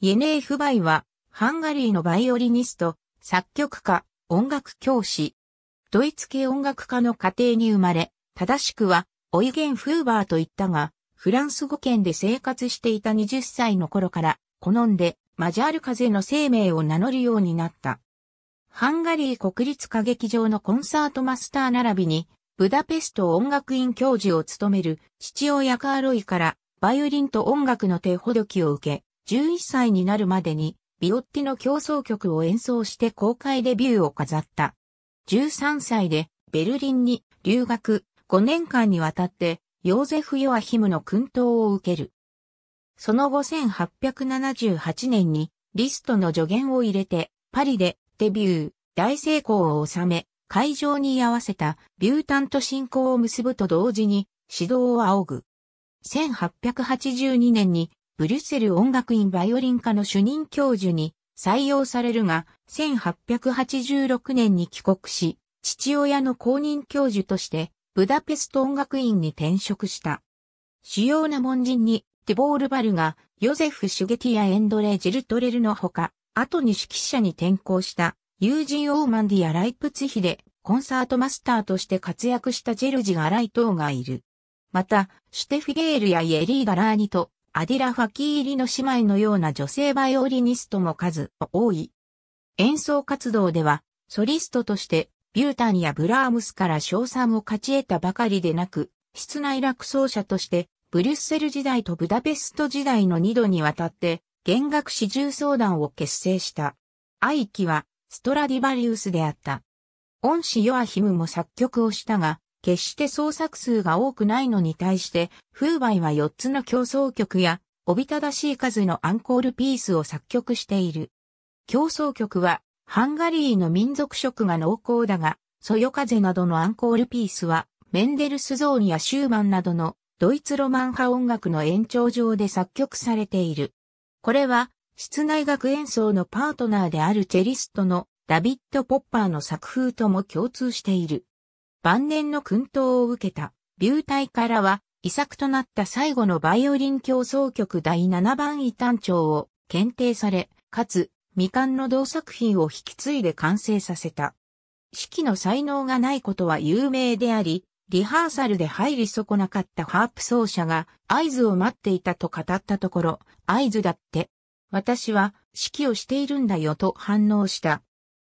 イェネーフバイは、ハンガリーのバイオリニスト、作曲家、音楽教師。ドイツ系音楽家の家庭に生まれ、正しくは、オイゲン・フーバーと言ったが、フランス語圏で生活していた20歳の頃から、好んで、マジャール風の生命を名乗るようになった。ハンガリー国立歌劇場のコンサートマスター並びに、ブダペスト音楽院教授を務める父親カーロイから、バイオリンと音楽の手ほどきを受け、11歳になるまでに、ビオッティの競争曲を演奏して公開デビューを飾った。13歳でベルリンに留学5年間にわたってヨーゼフ・ヨアヒムの薫陶を受ける。その後1878年にリストの助言を入れてパリでデビュー大成功を収め会場に居合わせたビュータンと進行を結ぶと同時に指導を仰ぐ。1882年にブリュッセル音楽院バイオリン科の主任教授に採用されるが、1886年に帰国し、父親の公認教授として、ブダペスト音楽院に転職した。主要な門人に、ティボール・バルが、ヨゼフ・シュゲティア・エンドレ・ジルトレルのほか、後に指揮者に転向した、友人オーマンディア・ライプツヒで、コンサートマスターとして活躍したジェルジ・ガライ等がいる。また、シュテフィゲールやイエリー・ガラーニと、アディラ・ファキーリの姉妹のような女性バイオリニストも数多い。演奏活動では、ソリストとして、ビュータンやブラームスから賞賛を勝ち得たばかりでなく、室内楽奏者として、ブリュッセル時代とブダペスト時代の2度にわたって、弦楽四重奏団を結成した。愛機は、ストラディバリウスであった。恩師ヨアヒムも作曲をしたが、決して創作数が多くないのに対して、風梅は4つの競争曲や、おびただしい数のアンコールピースを作曲している。競争曲は、ハンガリーの民族色が濃厚だが、そよ風などのアンコールピースは、メンデルスゾーンやシューマンなどのドイツロマン派音楽の延長上で作曲されている。これは、室内楽演奏のパートナーであるチェリストのダビッド・ポッパーの作風とも共通している。晩年の訓陶を受けた、流体からは、遺作となった最後のバイオリン競争曲第7番異端調を検定され、かつ、未完の同作品を引き継いで完成させた。指揮の才能がないことは有名であり、リハーサルで入り損なかったハープ奏者が合図を待っていたと語ったところ、合図だって。私は指揮をしているんだよと反応した。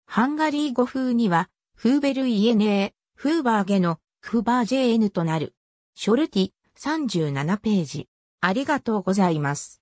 ハンガリー語風には、フーベルイエネー、フーバーゲのフーバー JN となる。ショルティ、37ページ。ありがとうございます。